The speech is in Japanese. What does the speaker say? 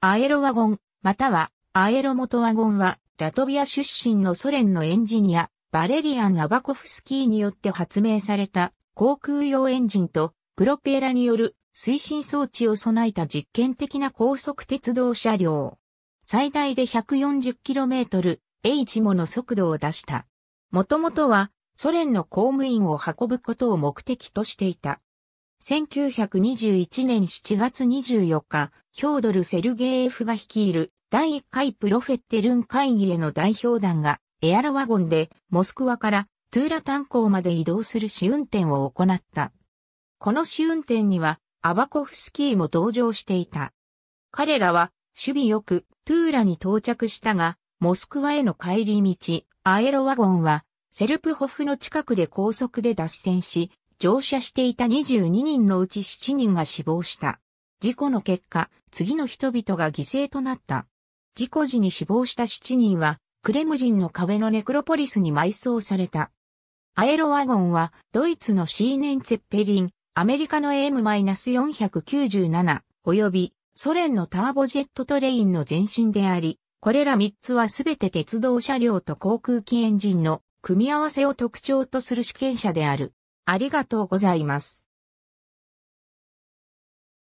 アエロワゴン、またはアエロモトワゴンは、ラトビア出身のソ連のエンジニア、バレリアン・アバコフスキーによって発明された航空用エンジンとプロペラによる推進装置を備えた実験的な高速鉄道車両。最大で 140km H もの速度を出した。もともとはソ連の公務員を運ぶことを目的としていた。1921年7月24日、ヒョードル・セルゲーフが率いる第1回プロフェッテルン会議への代表団がエアロワゴンでモスクワからトゥーラ炭鉱まで移動する試運転を行った。この試運転にはアバコフスキーも同乗していた。彼らは守備よくトゥーラに到着したが、モスクワへの帰り道、アエロワゴンはセルプホフの近くで高速で脱線し、乗車していた22人のうち7人が死亡した。事故の結果、次の人々が犠牲となった。事故時に死亡した7人は、クレムジンの壁のネクロポリスに埋葬された。アエロワゴンは、ドイツのシーネンツェッペリン、アメリカの M-497、及び、ソ連のターボジェットトレインの前身であり、これら3つはすべて鉄道車両と航空機エンジンの組み合わせを特徴とする試験車である。ありがとうございます。